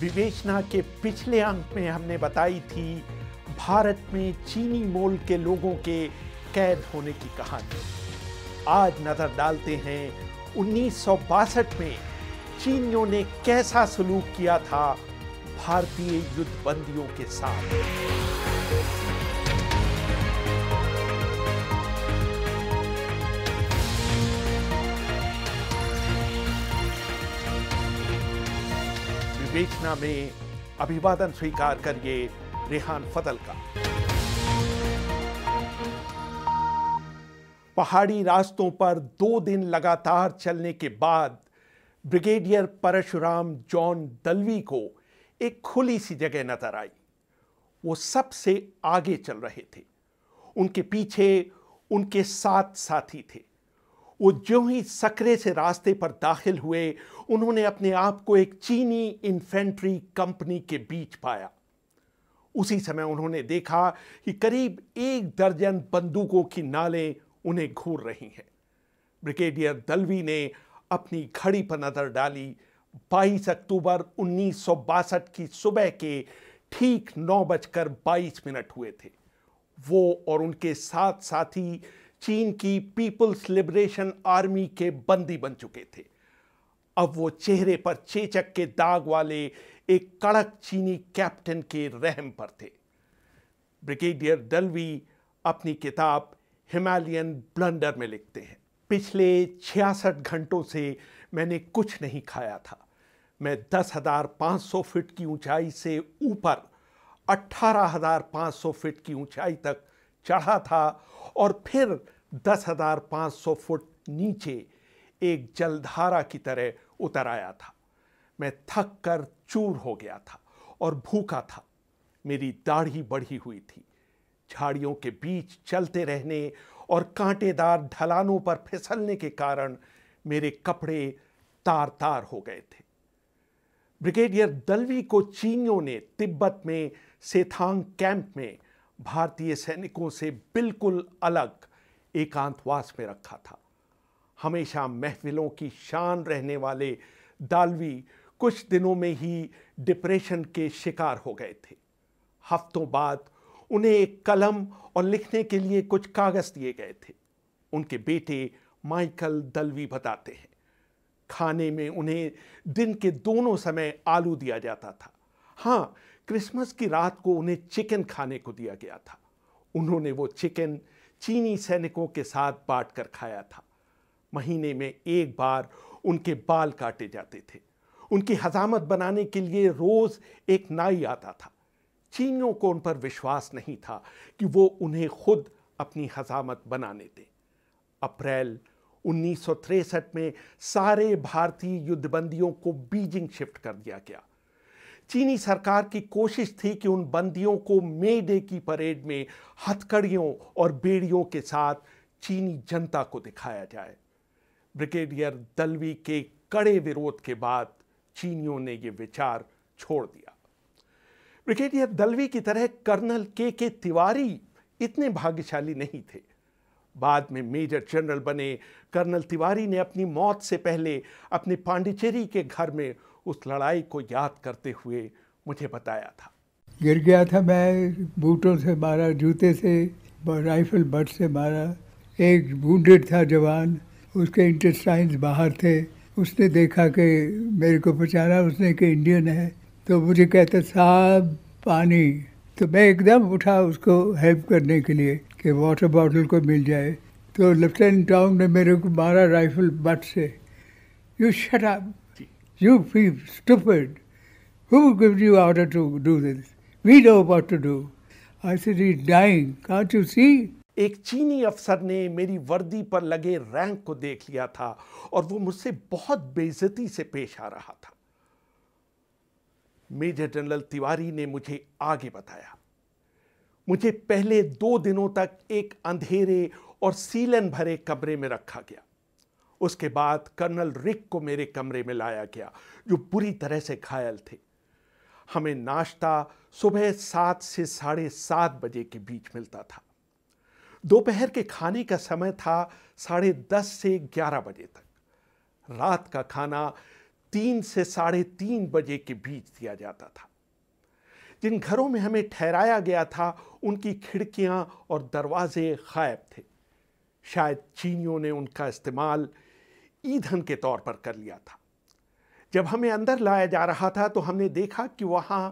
विवेचना के पिछले अंक में हमने बताई थी भारत में चीनी मोल के लोगों के कैद होने की कहानी आज नज़र डालते हैं उन्नीस में चीनियों ने कैसा सलूक किया था भारतीय युद्धबंदियों के साथ विवेचना में अभिवादन स्वीकार करिए रेहान फतल का पहाड़ी रास्तों पर दो दिन लगातार चलने के बाद ब्रिगेडियर परशुराम जॉन दलवी को एक खुली सी जगह नजर आई वो सबसे आगे चल रहे थे उनके पीछे उनके साथ साथी थे वो जो ही सकरे से रास्ते पर दाखिल हुए उन्होंने अपने आप को एक चीनी इन्फेंट्री कंपनी के बीच पाया उसी समय उन्होंने देखा कि करीब एक दर्जन बंदूकों की नालें उन्हें घूर रही हैं ब्रिगेडियर दलवी ने अपनी घड़ी पर नज़र डाली 22 अक्टूबर उन्नीस की सुबह के ठीक नौ बजकर बाईस मिनट हुए थे वो और उनके साथ साथी चीन की पीपल्स लिबरेशन आर्मी के बंदी बन चुके थे अब वो चेहरे पर चेचक के दाग वाले एक कड़क चीनी कैप्टन के रहम पर थे ब्रिगेडियर डलवी अपनी किताब हिमालयन ब्लंडर में लिखते हैं पिछले छियासठ घंटों से मैंने कुछ नहीं खाया था मैं दस हज़ार पाँच सौ फिट की ऊंचाई से ऊपर अट्ठारह हज़ार पाँच सौ फिट की ऊंचाई तक चढ़ा था और फिर दस हजार पांच सौ फुट नीचे एक जलधारा की तरह उतर आया था मैं थक कर चूर हो गया था और भूखा था मेरी दाढ़ी बढ़ी हुई थी झाड़ियों के बीच चलते रहने और कांटेदार ढलानों पर फिसलने के कारण मेरे कपड़े तार तार हो गए थे ब्रिगेडियर दलवी को चीनियों ने तिब्बत में सेथांग कैंप में भारतीय सैनिकों से बिल्कुल अलग एकांतवास में रखा था हमेशा महफिलों की शान रहने वाले दालवी कुछ दिनों में ही डिप्रेशन के शिकार हो गए थे हफ्तों बाद उन्हें एक कलम और लिखने के लिए कुछ कागज़ दिए गए थे उनके बेटे माइकल दलवी बताते हैं खाने में उन्हें दिन के दोनों समय आलू दिया जाता था हाँ क्रिसमस की रात को उन्हें चिकन खाने को दिया गया था उन्होंने वो चिकन चीनी सैनिकों के साथ बांट कर खाया था महीने में एक बार उनके बाल काटे जाते थे उनकी हजामत बनाने के लिए रोज़ एक नाई आता था चीनियों को उन पर विश्वास नहीं था कि वो उन्हें खुद अपनी हजामत बनाने दें अप्रैल उन्नीस में सारे भारतीय युद्धबंदियों को बीजिंग शिफ्ट कर दिया गया चीनी सरकार की कोशिश थी कि उन बंदियों को मे डे की परेड में हथकड़ियों और बेड़ियों के साथ चीनी जनता को दिखाया जाए ब्रिगेडियर दलवी के कड़े विरोध के बाद चीनियों ने यह विचार छोड़ दिया ब्रिगेडियर दलवी की तरह कर्नल के के तिवारी इतने भाग्यशाली नहीं थे बाद में मेजर जनरल बने कर्नल तिवारी ने अपनी मौत से पहले अपने पांडिचेरी के घर में उस लड़ाई को याद करते हुए मुझे बताया था गिर गया था मैं बूटों से मारा जूते से राइफल बट से मारा एक वूडेड था जवान उसके इंटेस्टाइंस बाहर थे उसने देखा कि मेरे को पहचाना उसने कि इंडियन है तो मुझे कहता साहब पानी तो मैं एकदम उठा उसको हेल्प करने के लिए कि वाटर बॉटल को मिल जाए तो लेफ्टिनेंट टाउन ने मेरे को मारा राइफल बट से you shut up You feel stupid. Who gives you order to do this? We know what to do. I said, He's dying. Can't you see? एक चीनी अफसर ने मेरी वर्दी पर लगे रैंक को देख लिया था और वो मुझसे बहुत बेइज्जती से पेश आ रहा था मेजर जनरल तिवारी ने मुझे आगे बताया मुझे पहले दो दिनों तक एक अंधेरे और सीलन भरे कमरे में रखा गया उसके बाद कर्नल रिक को मेरे कमरे में लाया गया जो बुरी तरह से घायल थे हमें नाश्ता सुबह सात से साढ़े सात बजे के बीच मिलता था दोपहर के खाने का समय था साढ़े दस से ग्यारह बजे तक रात का खाना तीन से साढ़े तीन बजे के बीच दिया जाता था जिन घरों में हमें ठहराया गया था उनकी खिड़कियां और दरवाजे गायब थे शायद चीनियों ने उनका इस्तेमाल ईंधन के तौर पर कर लिया था जब हमें अंदर लाया जा रहा था तो हमने देखा कि वहां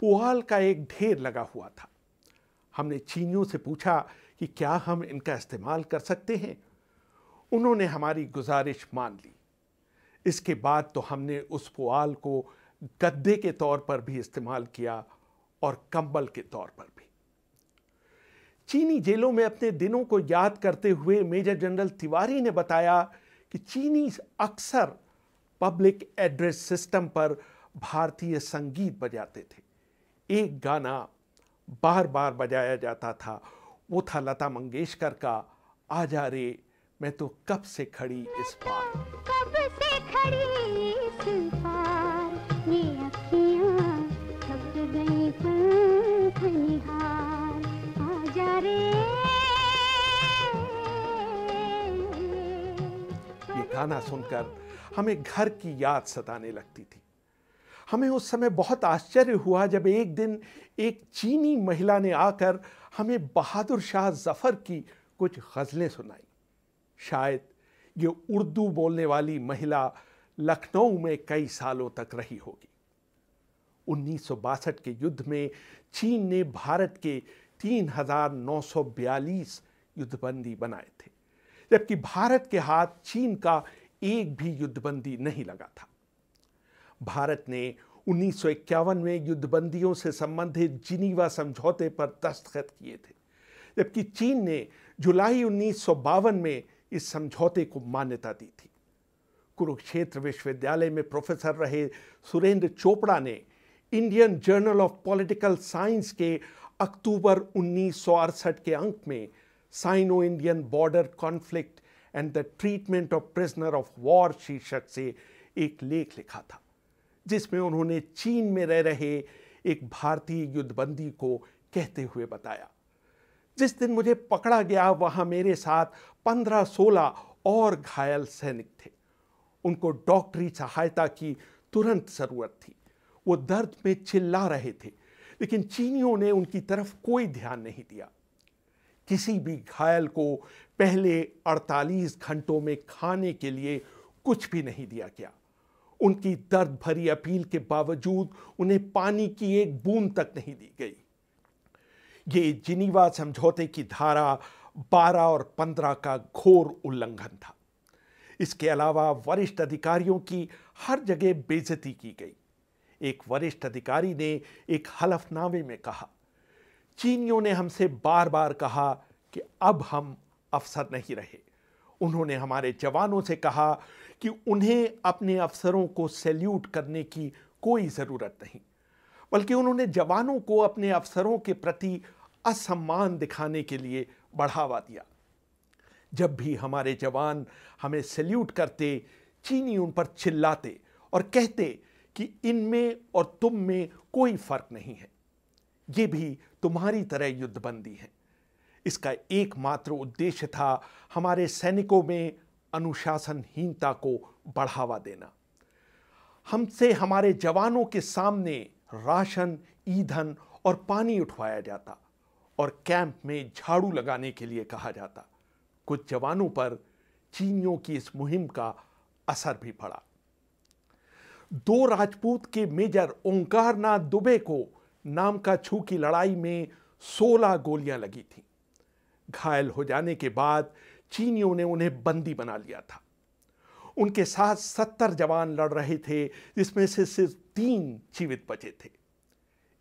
पुआल का एक ढेर लगा हुआ था हमने चीनियों से पूछा कि क्या हम इनका इस्तेमाल कर सकते हैं उन्होंने हमारी गुजारिश मान ली इसके बाद तो हमने उस पुआल को गद्दे के तौर पर भी इस्तेमाल किया और कंबल के तौर पर भी चीनी जेलों में अपने दिनों को याद करते हुए मेजर जनरल तिवारी ने बताया कि चीनी अक्सर पब्लिक एड्रेस सिस्टम पर भारतीय संगीत बजाते थे एक गाना बार बार बजाया जाता था वो था लता मंगेशकर का आ जा रे मैं तो कब से खड़ी इस बार कब से खड़ी इस गाना सुनकर हमें घर की याद सताने लगती थी हमें उस समय बहुत आश्चर्य हुआ जब एक दिन एक चीनी महिला ने आकर हमें बहादुर शाह जफ़र की कुछ गज़लें सुनाई शायद ये उर्दू बोलने वाली महिला लखनऊ में कई सालों तक रही होगी उन्नीस के युद्ध में चीन ने भारत के तीन युद्धबंदी बनाए थे जबकि भारत के हाथ चीन का एक भी युद्धबंदी नहीं लगा था भारत ने उन्नीस में युद्धबंदियों से संबंधित जिनीवा समझौते पर दस्तखत किए थे जबकि चीन ने जुलाई उन्नीस में इस समझौते को मान्यता दी थी कुरुक्षेत्र विश्वविद्यालय में प्रोफेसर रहे सुरेंद्र चोपड़ा ने Indian journal of political science के अक्टूबर उन्नीस के अंक में Sino Indian border conflict and the treatment of prisoner of war शीर्षक से एक लेख लिखा था जिसमें उन्होंने चीन में रह रहे एक भारतीय युद्धबंदी को कहते हुए बताया जिस दिन मुझे पकड़ा गया वहां मेरे साथ 15-16 और घायल सैनिक थे उनको डॉक्टरी सहायता की तुरंत ज़रूरत थी वो दर्द में चिल्ला रहे थे लेकिन चीनियों ने उनकी तरफ कोई ध्यान नहीं दिया किसी भी घायल को पहले 48 घंटों में खाने के लिए कुछ भी नहीं दिया गया उनकी दर्द भरी अपील के बावजूद उन्हें पानी की एक बूंद तक नहीं दी गई ये जिनीवा समझौते की धारा 12 और 15 का घोर उल्लंघन था इसके अलावा वरिष्ठ अधिकारियों की हर जगह बेजती की गई एक वरिष्ठ अधिकारी ने एक हलफनामे में कहा चीनियों ने हमसे बार बार कहा कि अब हम अफसर नहीं रहे उन्होंने हमारे जवानों से कहा कि उन्हें अपने अफसरों को सैल्यूट करने की कोई ज़रूरत नहीं बल्कि उन्होंने जवानों को अपने अफसरों के प्रति असम्मान दिखाने के लिए बढ़ावा दिया जब भी हमारे जवान हमें सैल्यूट करते चीनी उन पर चिल्लाते और कहते कि इनमें और तुम में कोई फ़र्क नहीं है ये भी तुम्हारी तरह युद्धबंदी हैं इसका एकमात्र उद्देश्य था हमारे सैनिकों में अनुशासनहीनता को बढ़ावा देना हमसे हमारे जवानों के सामने राशन ईंधन और पानी उठवाया जाता और कैंप में झाड़ू लगाने के लिए कहा जाता कुछ जवानों पर चीनियों की इस मुहिम का असर भी पड़ा दो राजपूत के मेजर ओंकारनाथ दुबे को नाम का छू की लड़ाई में 16 गोलियां लगी थीं घायल हो जाने के बाद चीनियों ने उन्हें बंदी बना लिया था उनके साथ सत्तर जवान लड़ रहे थे जिसमें से सिर्फ तीन जीवित बचे थे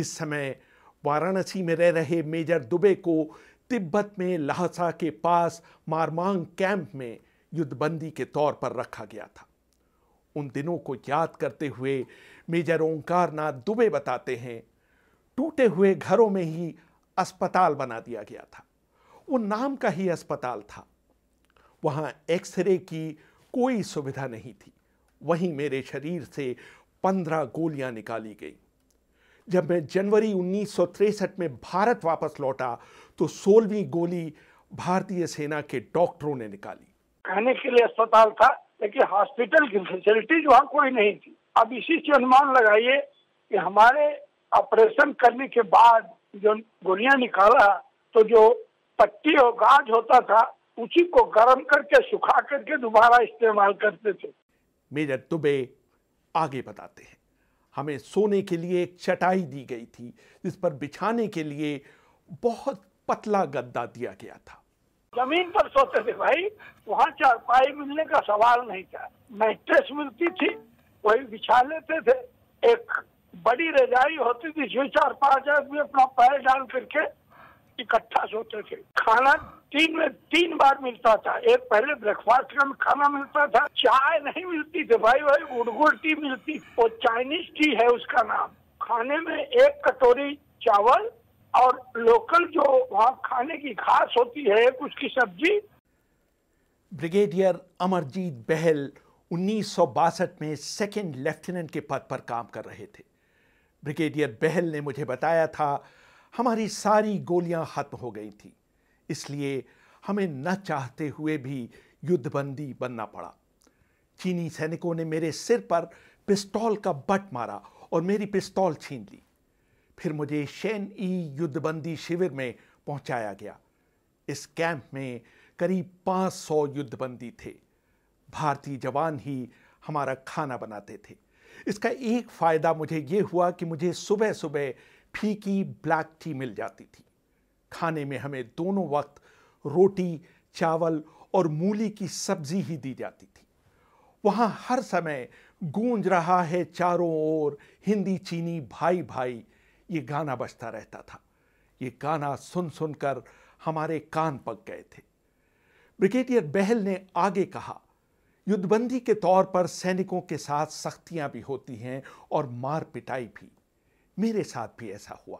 इस समय वाराणसी में रह रहे मेजर दुबे को तिब्बत में लहसा के पास मारमांग कैंप में युद्धबंदी के तौर पर रखा गया था उन दिनों को याद करते हुए मेजर ओंकार नाथ दुबे बताते हैं टूटे हुए घरों में ही अस्पताल बना दिया गया था वो नाम का ही अस्पताल था वहाँ एक्सरे की कोई सुविधा नहीं थी वहीं मेरे शरीर से पंद्रह गोलियां निकाली गई जब मैं जनवरी उन्नीस में भारत वापस लौटा तो सोलहवीं गोली भारतीय सेना के डॉक्टरों ने निकाली कहने के लिए अस्पताल था लेकिन हॉस्पिटल की फैसिलिटीज वहाँ कोई नहीं थी अब इसी से अनुमान लगाइए कि हमारे ऑपरेशन करने के बाद जो गोलियां निकाला तो जो पट्टी और गाज होता था उसी को गर्म करके सुखा करके दोबारा इस्तेमाल करते थे मेजर दुबे आगे बताते हैं हमें सोने के लिए एक चटाई दी गई थी जिस पर बिछाने के लिए बहुत पतला गद्दा दिया गया था जमीन पर सोते थे भाई वहाँ चारपाई मिलने का सवाल नहीं था मैट्रेस मिलती थी वही बिछा लेते थे एक बड़ी रजाई होती थी छह चार पांच आदमी अपना पैर डाल करके इकट्ठा सोते थे खाना तीन में तीन बार मिलता था एक पहले ब्रेकफास्ट का खाना मिलता था चाय नहीं मिलती थी भाई भाई उड़गुड़ टी मिलती वो चाइनीज टी है उसका नाम खाने में एक कटोरी चावल और लोकल जो वहाँ खाने की घास होती है उसकी सब्जी ब्रिगेडियर अमरजीत बहल उन्नीस में सेकेंड लेफ्टिनेंट के पद पर काम कर रहे थे ब्रिगेडियर बहल ने मुझे बताया था हमारी सारी गोलियां खत्म हो गई थी इसलिए हमें न चाहते हुए भी युद्धबंदी बनना पड़ा चीनी सैनिकों ने मेरे सिर पर पिस्तौल का बट मारा और मेरी पिस्तौल छीन ली फिर मुझे शैन ई युद्धबंदी शिविर में पहुंचाया गया इस कैंप में करीब 500 युद्धबंदी थे भारतीय जवान ही हमारा खाना बनाते थे इसका एक फ़ायदा मुझे ये हुआ कि मुझे सुबह सुबह फीकी ब्लैक टी मिल जाती थी खाने में हमें दोनों वक्त रोटी चावल और मूली की सब्जी ही दी जाती थी वहाँ हर समय गूंज रहा है चारों ओर हिंदी चीनी भाई भाई ये गाना बजता रहता था ये गाना सुन सुनकर हमारे कान पक गए थे ब्रिगेडियर बहल ने आगे कहा युद्धबंदी के तौर पर सैनिकों के साथ सख्तियां भी होती हैं और मार पिटाई भी मेरे साथ भी ऐसा हुआ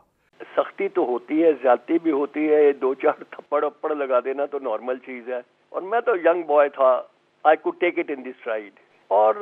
सख्ती तो होती है ज्यादा भी होती है दो चार थप्पड़ उप्पड़ लगा देना तो नॉर्मल चीज़ है और मैं तो यंग बॉय था I could take it in this ride और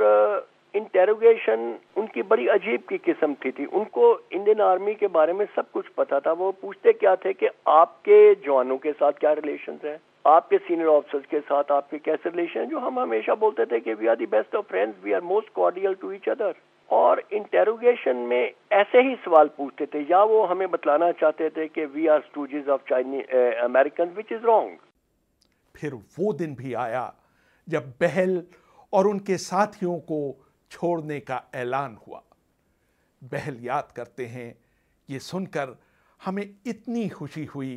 इंटेरोगेशन uh, उनकी बड़ी अजीब की किस्म थी थी उनको इंडियन आर्मी के बारे में सब कुछ पता था वो पूछते क्या थे कि आपके जवानों के साथ क्या रिलेशन है आपके सीनियर ऑफिसर्स के साथ आपके कैसे रिलेशन है जो हम हमेशा बोलते थे कि we are the best of friends we are most cordial to each other और इंटेरोगेशन में ऐसे ही सवाल पूछते थे या वो हमें बतलाना चाहते थे कि we are stooges of Chinese American which is wrong फिर वो दिन भी आया जब बहल और उनके साथियों को छोड़ने का ऐलान हुआ बहल याद करते हैं ये सुनकर हमें इतनी खुशी हुई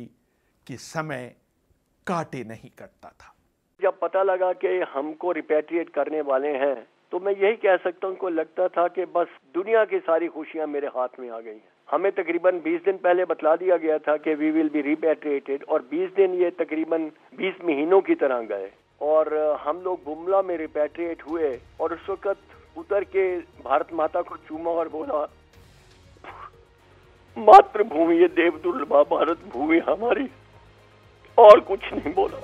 कि समय काटे नहीं करता था जब पता लगा कि हमको रिपेट्रिएट करने वाले हैं तो मैं यही कह सकता हूँ लगता था कि बस दुनिया की सारी खुशियां मेरे हाथ में आ गई हमें तकरीबन 20 दिन पहले बतला दिया गया था कि वी विल बी रिपेट्रिएटेड और 20 दिन ये तकरीबन 20 महीनों की तरह गए और हम लोग बुमला में रिपेट्रिएट हुए और उस वक्त उतर के भारत माता को चूमा और बोला मातृभूमि ये देवदुर्लभा भारत भूमि हमारी और कुछ नहीं बोला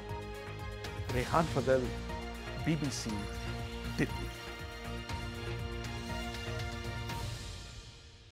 रेहान फजल बीबीसी